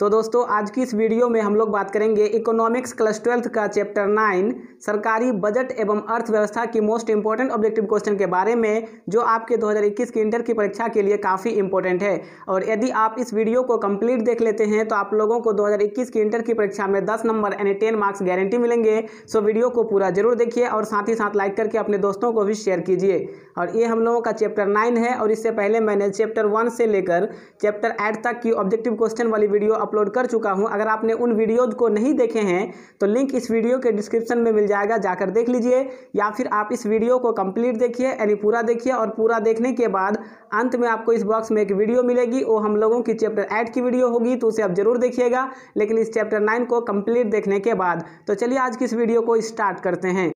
तो दोस्तों आज की इस वीडियो में हम लोग बात करेंगे इकोनॉमिक्स क्लस ट्वेल्थ का चैप्टर नाइन सरकारी बजट एवं अर्थव्यवस्था की मोस्ट इंपॉर्टेंट ऑब्जेक्टिव क्वेश्चन के बारे में जो आपके 2021 की इंटर की परीक्षा के लिए काफ़ी इंपॉर्टेंट है और यदि आप इस वीडियो को कंप्लीट देख लेते हैं तो आप लोगों को दो की इंटर की परीक्षा में दस नंबर यानी टेन मार्क्स गारंटी मिलेंगे सो वीडियो को पूरा जरूर देखिए और साथ ही साथ लाइक करके अपने दोस्तों को भी शेयर कीजिए और ये हम लोगों का चैप्टर नाइन है और इससे पहले मैंने चैप्टर वन से लेकर चैप्टर एट तक की ऑब्जेक्टिव क्वेश्चन वाली वीडियो अपलोड कर चुका हूँ अगर आपने उन वीडियोज़ को नहीं देखे हैं तो लिंक इस वीडियो के डिस्क्रिप्शन में मिल जाएगा जाकर देख लीजिए या फिर आप इस वीडियो को कंप्लीट देखिए यानी पूरा देखिए और पूरा देखने के बाद अंत में आपको इस बॉक्स में एक वीडियो मिलेगी वो हम लोगों की चैप्टर एट की वीडियो होगी तो उसे आप जरूर देखिएगा लेकिन इस चैप्टर नाइन को कंप्लीट देखने के बाद तो चलिए आज की इस वीडियो को स्टार्ट करते हैं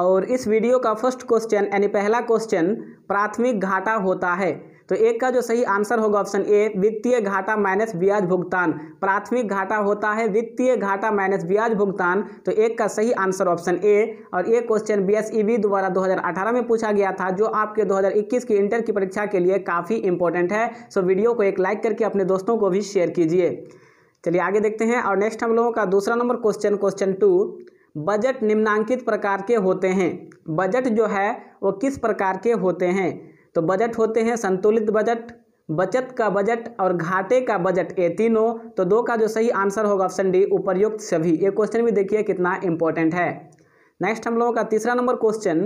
और इस वीडियो का फर्स्ट क्वेश्चन यानी पहला क्वेश्चन प्राथमिक घाटा होता है तो एक का जो सही आंसर होगा ऑप्शन ए वित्तीय घाटा माइनस ब्याज भुगतान प्राथमिक घाटा होता है वित्तीय घाटा माइनस ब्याज भुगतान तो एक का सही आंसर ऑप्शन ए और ये क्वेश्चन बी e द्वारा दो में पूछा गया था जो आपके दो की इंटर की परीक्षा के लिए काफ़ी इंपॉर्टेंट है सो वीडियो को एक लाइक करके अपने दोस्तों को भी शेयर कीजिए चलिए आगे देखते हैं और नेक्स्ट हम लोगों का दूसरा number question question two budget निम्नांकित प्रकार के होते हैं बजट जो है वो किस प्रकार के होते हैं तो बजट होते हैं संतुलित बजट बचत का बजट और घाटे का बजट ये तीनों तो दो का जो सही आंसर होगा ऑप्शन डी उपर्युक्त सभी ये क्वेश्चन भी देखिए कितना इंपॉर्टेंट है नेक्स्ट हम लोगों का तीसरा नंबर क्वेश्चन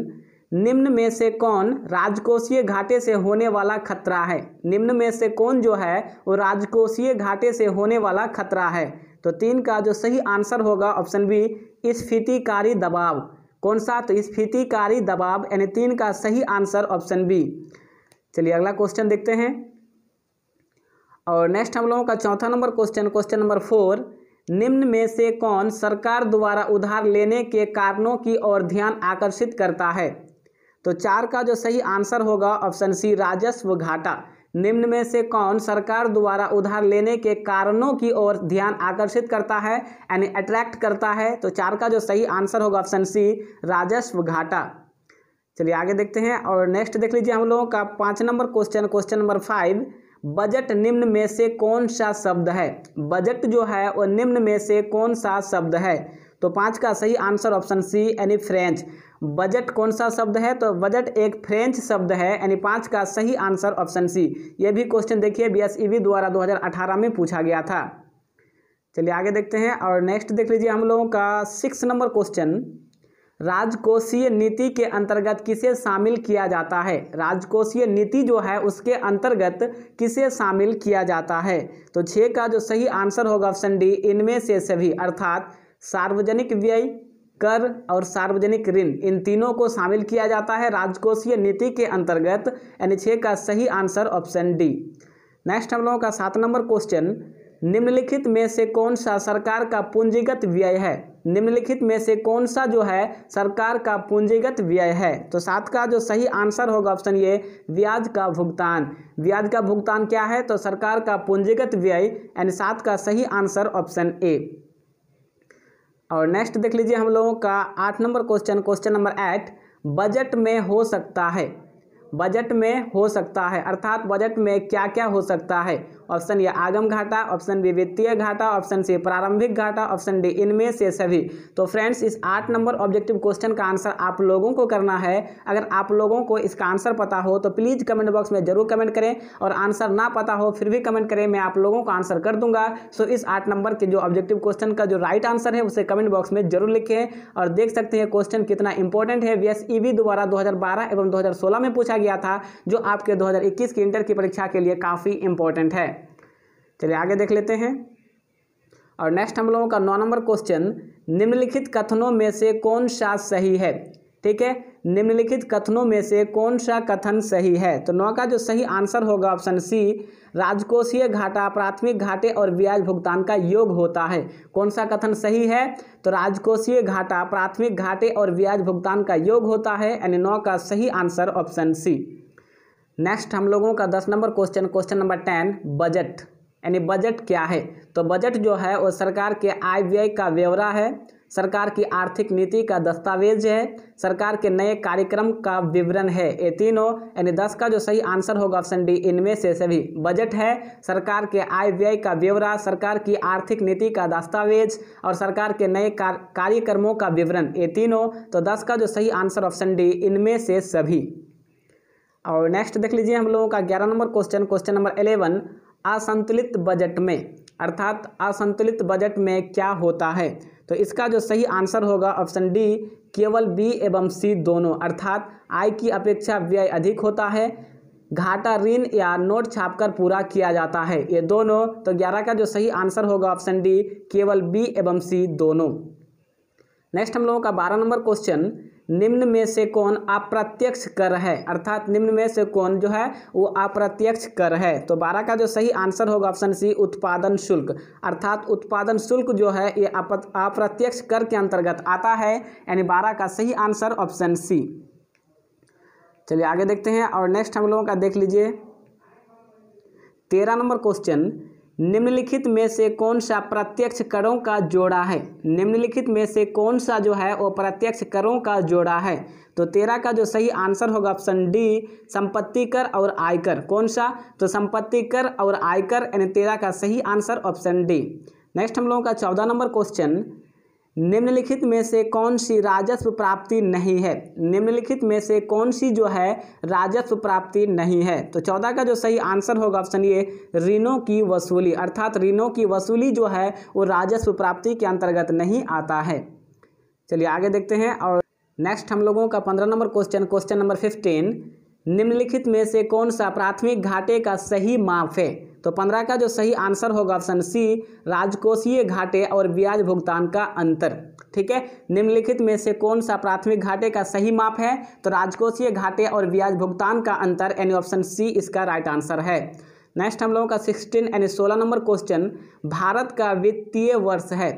निम्न में से कौन राजकोषीय घाटे से होने वाला खतरा है निम्न में से कौन जो है वो राजकोषीय घाटे से होने वाला खतरा है तो तीन का जो सही आंसर होगा ऑप्शन बी स्फीतिकारी दबाव कौन सा तो स्फीतिकारी दबाव यानी तीन का सही आंसर ऑप्शन बी चलिए अगला क्वेश्चन देखते हैं और नेक्स्ट हम लोगों का चौथा number question question number four निम्न में से कौन सरकार द्वारा उधार लेने के कारणों की ओर ध्यान आकर्षित करता है तो चार का जो सही आंसर होगा ऑप्शन सी राजस्व घाटा निम्न में से कौन सरकार द्वारा उधार लेने के कारणों की ओर ध्यान आकर्षित करता है यानी अट्रैक्ट करता है तो चार का जो सही आंसर होगा ऑप्शन सी राजस्व घाटा चलिए आगे देखते हैं और नेक्स्ट देख लीजिए हम लोगों का पाँच number question question number five budget निम्न में से कौन सा शब्द है बजट जो है वो निम्न में से कौन सा शब्द है तो पाँच का सही आंसर ऑप्शन सी यानी फ्रेंच बजट कौन सा शब्द है तो बजट एक फ्रेंच शब्द है यानी पाँच का सही आंसर ऑप्शन सी ये भी क्वेश्चन देखिए बीएसईबी e द्वारा दो में पूछा गया था चलिए आगे देखते हैं और नेक्स्ट देख लीजिए हम लोगों का सिक्स नंबर क्वेश्चन राजकोषीय नीति के अंतर्गत किसे शामिल किया जाता है राजकोषीय नीति जो है उसके अंतर्गत किसे शामिल किया जाता है तो छः का जो सही आंसर होगा ऑप्शन डी इनमें से सभी अर्थात सार्वजनिक व्यय कर और सार्वजनिक ऋण इन तीनों को शामिल किया जाता है राजकोषीय नीति के अंतर्गत यानी छः का सही आंसर ऑप्शन डी नेक्स्ट हम लोगों का सात नंबर क्वेश्चन निम्नलिखित में से कौन सा सरकार का पूंजीगत व्यय है निम्नलिखित में से कौन सा जो है सरकार का पूंजीगत व्यय है तो सात का जो सही आंसर होगा ऑप्शन ये ब्याज का भुगतान ब्याज का भुगतान क्या है तो सरकार का पूंजीगत व्यय यानी सात का सही आंसर ऑप्शन ए और नेक्स्ट देख लीजिए हम लोगों का आठ number question question number eight budget में हो सकता है बजट में हो सकता है अर्थात बजट में क्या क्या हो सकता है ऑप्शन ए आगम घाटा ऑप्शन बी वित्तीय घाटा ऑप्शन सी प्रारंभिक घाटा ऑप्शन डी इनमें से सभी तो फ्रेंड्स इस आठ नंबर ऑब्जेक्टिव क्वेश्चन का आंसर आप लोगों को करना है अगर आप लोगों को इसका आंसर पता हो तो प्लीज़ कमेंट बॉक्स में जरूर कमेंट करें और आंसर ना पता हो फिर भी कमेंट करें मैं आप लोगों को आंसर कर दूंगा सो इस आठ नंबर के जो ऑब्जेक्टिव क्वेश्चन का जो राइट आंसर है उसे कमेंट बॉक्स में जरूर लिखें और देख सकते हैं क्वेश्चन कितना इंपॉर्टेंट है वीएस ईवी दोबारा 2012 एवं दो में पूछा गया था जो आपके 2021 की इंटर की परीक्षा के लिए काफ़ी इंपॉर्टेंट है चलिए आगे देख लेते हैं और नेक्स्ट हम लोगों का नौ नंबर क्वेश्चन निम्नलिखित कथनों में से कौन सा सही है ठीक है निम्नलिखित कथनों में से कौन सा कथन सही है तो नौ का जो सही आंसर होगा ऑप्शन सी राजकोषीय घाटा प्राथमिक घाटे और ब्याज भुगतान का योग होता है कौन सा कथन सही है तो राजकोषीय घाटा प्राथमिक घाटे और ब्याज भुगतान का योग होता है यानी नौ का सही आंसर ऑप्शन सी नेक्स्ट हम लोगों का दस number question question number ten budget यानी बजट क्या है तो बजट जो है वो सरकार के आय व्यय का ब्यौरा है सरकार की आर्थिक नीति का दस्तावेज है सरकार के नए कार्यक्रम का विवरण है ये तीनों यानी दस का जो सही आंसर होगा ऑप्शन डी इनमें से सभी बजट है सरकार के आय व्यय का ब्यौरा सरकार की आर्थिक नीति का दस्तावेज और सरकार के नए कार्यक्रमों का विवरण ये तीनों तो दस का जो सही आंसर ऑप्शन डी इनमें से सभी और नेक्स्ट देख लीजिए हम लोगों का ग्यारह number question question number eleven असंतुलित बजट में अर्थात असंतुलित बजट में क्या होता है तो इसका जो सही आंसर होगा ऑप्शन डी केवल बी एवं सी दोनों अर्थात आय की अपेक्षा व्यय अधिक होता है घाटा ऋण या नोट छापकर पूरा किया जाता है ये दोनों तो ग्यारह का जो सही आंसर होगा ऑप्शन डी केवल बी एवं सी दोनों नेक्स्ट हम लोगों का बारह नंबर क्वेश्चन निम्न में से कौन अप्रत्यक्ष कर है अर्थात निम्न में से कौन जो है वो अप्रत्यक्ष कर है तो बारह का जो सही आंसर होगा ऑप्शन सी उत्पादन शुल्क अर्थात उत्पादन शुल्क जो है ये अप्रत्यक्ष कर के अंतर्गत आता है यानी बारह का सही आंसर ऑप्शन सी चलिए आगे देखते हैं और नेक्स्ट हम लोगों का देख लीजिए तेरह नंबर क्वेश्चन निम्नलिखित में से कौन सा प्रत्यक्ष करों का जोड़ा है निम्नलिखित में से कौन सा जो है वो प्रत्यक्ष करों का जोड़ा है तो तेरह का जो सही आंसर होगा ऑप्शन डी संपत्ति कर और आयकर कौन सा तो संपत्ति कर और आयकर यानी तेरह का सही आंसर ऑप्शन डी नेक्स्ट हम लोगों का चौदह नंबर क्वेश्चन निम्नलिखित में से कौन सी राजस्व प्राप्ति नहीं है निम्नलिखित में से कौन सी जो है राजस्व प्राप्ति नहीं है तो चौदह का जो सही आंसर होगा ऑप्शन ये ऋणों की वसूली अर्थात ऋणों की वसूली जो है वो राजस्व प्राप्ति के अंतर्गत नहीं आता है चलिए आगे देखते हैं और नेक्स्ट हम लोगों का पंद्रह number question question number fifteen निम्नलिखित में से कौन सा प्राथमिक घाटे का सही माप है तो पंद्रह का जो सही आंसर होगा ऑप्शन सी राजकोषीय घाटे और ब्याज भुगतान का अंतर ठीक है निम्नलिखित में से कौन सा प्राथमिक घाटे का सही माप है तो राजकोषीय घाटे और ब्याज भुगतान का अंतर यानी ऑप्शन सी इसका राइट आंसर है नेक्स्ट हम लोगों का सिक्सटीन यानी सोलह नंबर क्वेश्चन भारत का वित्तीय वर्ष है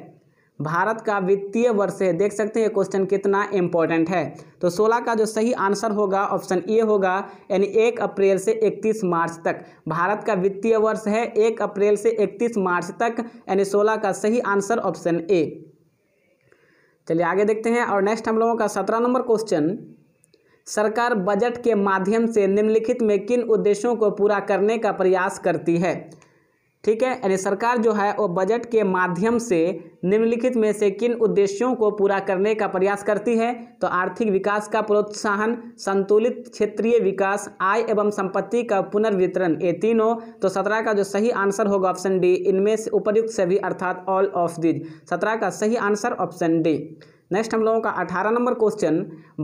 भारत का वित्तीय वर्ष है देख सकते हैं क्वेश्चन कितना इंपॉर्टेंट है तो 16 का जो सही आंसर होगा ऑप्शन ए होगा यानी 1 अप्रैल से 31 मार्च तक भारत का वित्तीय वर्ष है 1 अप्रैल से 31 मार्च तक यानी 16 का सही आंसर ऑप्शन ए चलिए आगे देखते हैं और नेक्स्ट हम लोगों का सत्रह नंबर क्वेश्चन सरकार बजट के माध्यम से निम्नलिखित में किन उद्देश्यों को पूरा करने का प्रयास करती है ठीक है यानी सरकार जो है वो बजट के माध्यम से निम्नलिखित में से किन उद्देश्यों को पूरा करने का प्रयास करती है तो आर्थिक विकास का प्रोत्साहन संतुलित क्षेत्रीय विकास आय एवं संपत्ति का पुनर्वितरण ये तीनों तो सत्रह का जो सही आंसर होगा ऑप्शन डी इनमें से उपयुक्त सभी अर्थात ऑल ऑफ दिज सत्रह का सही आंसर ऑप्शन डी नेक्स्ट हम लोगों का अठारह नंबर क्वेश्चन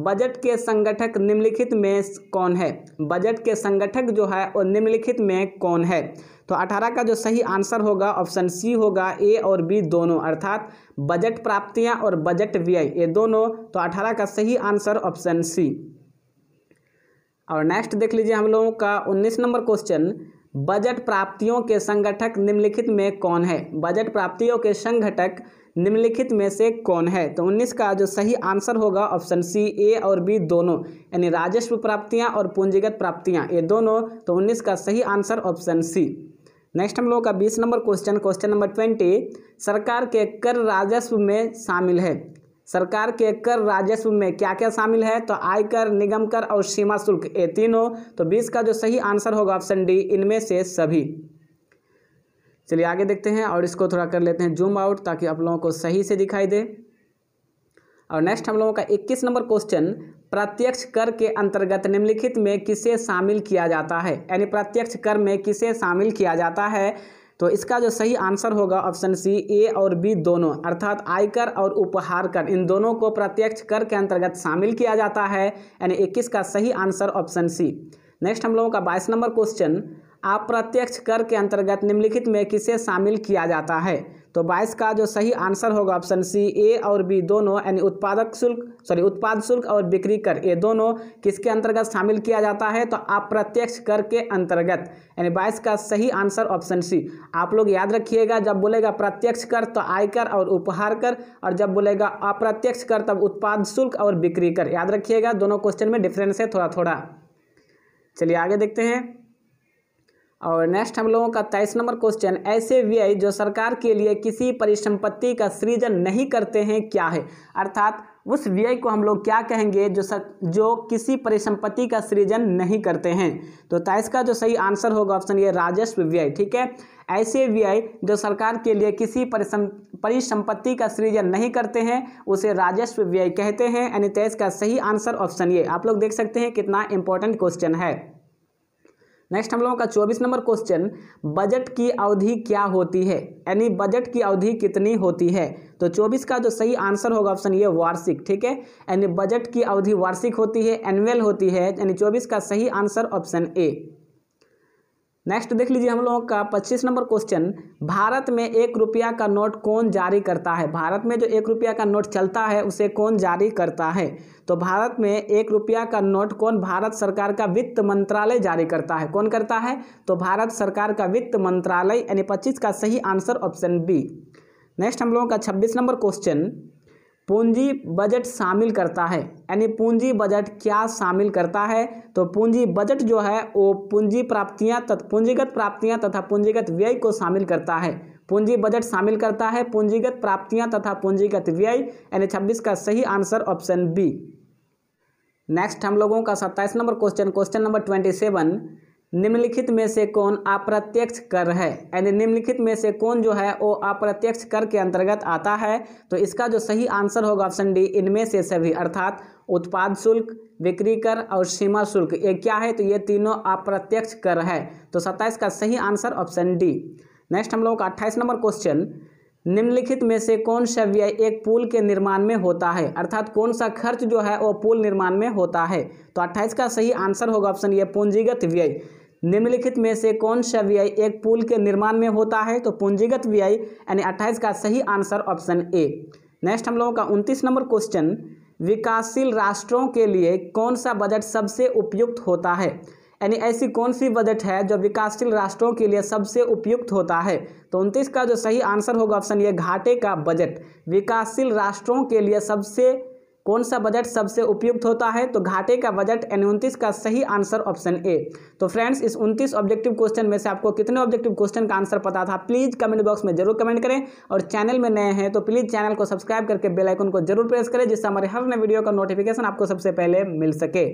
बजट के संगठक निम्नलिखित में कौन है बजट के संगठक जो है वो निम्नलिखित में कौन है तो अठारह का जो सही आंसर होगा ऑप्शन सी होगा ए और बी दोनों अर्थात बजट प्राप्तियां और बजट व्यय ये दोनों तो अठारह का सही आंसर ऑप्शन सी और नेक्स्ट देख लीजिए हम लोगों का उन्नीस नंबर क्वेश्चन बजट प्राप्तियों के संगठक निम्नलिखित में कौन है बजट प्राप्तियों के संगठक निम्नलिखित में से कौन है तो 19 का जो सही आंसर होगा ऑप्शन सी ए और बी दोनों यानी राजस्व प्राप्तियां और पूंजीगत प्राप्तियां ये दोनों तो 19 का सही आंसर ऑप्शन सी नेक्स्ट हम लोगों का 20 नंबर क्वेश्चन क्वेश्चन नंबर 20 सरकार के कर राजस्व में शामिल है सरकार के कर राजस्व में क्या क्या शामिल है तो आयकर निगम कर और सीमा शुल्क ये तीनों तो बीस का जो सही आंसर होगा ऑप्शन डी इनमें से सभी चलिए आगे देखते हैं और इसको थोड़ा कर लेते हैं जूम आउट ताकि आप लोगों को सही से दिखाई दे और नेक्स्ट हम लोगों का 21 नंबर क्वेश्चन प्रत्यक्ष कर के अंतर्गत निम्नलिखित में किसे शामिल किया जाता है यानी प्रत्यक्ष कर में किसे शामिल किया जाता है तो इसका जो सही आंसर होगा ऑप्शन सी ए और बी दोनों अर्थात आयकर और उपहार कर इन दोनों को प्रत्यक्ष कर के अंतर्गत शामिल किया जाता है यानी 21 का सही आंसर ऑप्शन सी नेक्स्ट हम लोगों का 22 नंबर क्वेश्चन अप्रत्यक्ष कर के अंतर्गत निम्नलिखित में किसे शामिल किया जाता है तो 22 का जो सही आंसर होगा ऑप्शन सी ए और बी दोनों यानी उत्पादक शुल्क सॉरी उत्पाद शुल्क और बिक्री कर ये दोनों किसके अंतर्गत शामिल किया जाता है तो अप्रत्यक्ष कर के अंतर्गत यानी बाईस का सही आंसर ऑप्शन सी आप लोग याद रखिएगा जब बोलेगा प्रत्यक्ष कर तो आयकर और उपहार कर और जब बोलेगा अप्रत्यक्ष कर तब उत्पाद शुल्क और बिक्री कर याद रखिएगा दोनों क्वेश्चन में डिफरेंस है थोड़ा थोड़ा चलिए आगे देखते हैं और नेक्स्ट हम लोगों का तेईस नंबर क्वेश्चन ऐसे व्यय जो सरकार के लिए किसी परिसंपत्ति का सृजन नहीं करते हैं क्या है अर्थात उस व्यय को हम लोग क्या कहेंगे जो सर जो किसी परिसंपत्ति का सृजन नहीं करते हैं तो तेईस का जो सही आंसर होगा ऑप्शन ये राजस्व व्यय ठीक है ऐसे व्यय जो सरकार के लिए किसी परिसंपत्ति का सृजन नहीं करते हैं उसे राजस्व व्यय कहते हैं यानी तेईस का सही आंसर ऑप्शन ये आप लोग देख सकते हैं कितना इंपॉर्टेंट क्वेश्चन है नेक्स्ट हम लोगों का चौबीस नंबर क्वेश्चन बजट की अवधि क्या होती है यानी बजट की अवधि कितनी होती है तो चौबीस का जो सही आंसर होगा ऑप्शन ये वार्षिक ठीक है यानी बजट की अवधि वार्षिक होती है एनुअल होती है यानी चौबीस का सही आंसर ऑप्शन ए नेक्स्ट देख लीजिए हम लोगों का 25 नंबर क्वेश्चन भारत में एक रुपया का नोट कौन जारी करता है भारत में जो एक रुपया का नोट चलता है उसे कौन जारी करता है तो भारत में एक रुपया का नोट कौन भारत सरकार का वित्त मंत्रालय जारी करता है कौन करता है तो भारत सरकार का वित्त मंत्रालय यानी पच्चीस का सही आंसर ऑप्शन बी नेक्स्ट हम लोगों का छब्बीस नंबर क्वेश्चन पूंजी बजट शामिल करता है यानी पूंजी बजट क्या शामिल करता है तो पूंजी बजट जो है वो पूंजी प्राप्तियां तथा पूंजीगत प्राप्तियां तथा पूंजीगत व्यय को शामिल करता है पूंजी बजट शामिल करता है पूंजीगत प्राप्तियां तथा पूंजीगत व्यय यानी छब्बीस का सही आंसर ऑप्शन बी नेक्स्ट हम लोगों का सत्ताईस number question question number twenty seven निम्नलिखित में से कौन अप्रत्यक्ष कर है यानी निम्नलिखित में से कौन जो है वो अप्रत्यक्ष कर के अंतर्गत आता है तो इसका जो सही आंसर होगा ऑप्शन डी इनमें से सभी अर्थात उत्पाद शुल्क बिक्री कर और सीमा शुल्क ये क्या है तो ये तीनों अप्रत्यक्ष कर है तो सत्ताईस का सही आंसर ऑप्शन डी नेक्स्ट हम लोगों का अट्ठाईस नंबर क्वेश्चन निम्नलिखित में से कौन सा व्यय एक पुल के निर्माण में होता है अर्थात कौन सा खर्च जो है वो पुल निर्माण में होता है तो 28 का सही आंसर होगा ऑप्शन ये पूंजीगत व्यय निम्नलिखित में से कौन सा व्यय एक पुल के निर्माण में होता है तो पूंजीगत व्यय यानी अट्ठाईस का सही आंसर ऑप्शन ए नेक्स्ट हम लोगों का उनतीस नंबर क्वेश्चन विकासशील राष्ट्रों के लिए कौन सा बजट सबसे उपयुक्त होता है यानी ऐसी कौन सी बजट है जो विकासशील राष्ट्रों के लिए सबसे उपयुक्त होता है तो उनतीस का जो सही आंसर होगा ऑप्शन ये घाटे का बजट विकासशील राष्ट्रों के लिए सबसे कौन सा बजट सबसे उपयुक्त होता है तो घाटे का बजट एन उनतीस का सही आंसर ऑप्शन ए तो फ्रेंड्स इस उनतीस ऑब्जेक्टिव क्वेश्चन में से आपको कितने ऑब्जेक्टिव क्वेश्चन का आंसर पता था प्लीज़ कमेंट बॉक्स में जरूर कमेंट करें और चैनल में नए हैं तो प्लीज़ चैनल को सब्सक्राइब करके बेलाइकन को जरूर प्रेस करें जिससे हमारे हर नए वीडियो का नोटिफिकेशन आपको सबसे पहले मिल सके